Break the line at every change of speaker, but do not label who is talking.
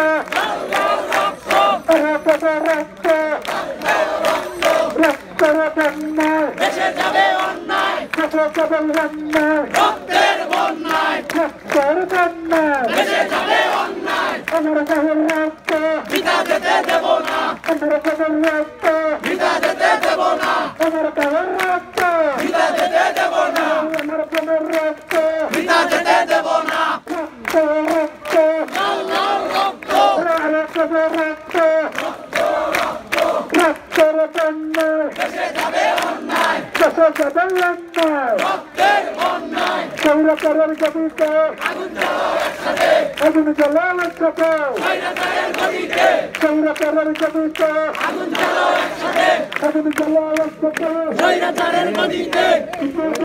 America,
রক্ত রক্তের জন্য দেশে যাবে অন্যায় সৌরকারের গতিতে আগুন জ্বালাল একসাথে সৌরকারের গতিতে আগুন জ্বালাল
একসাথে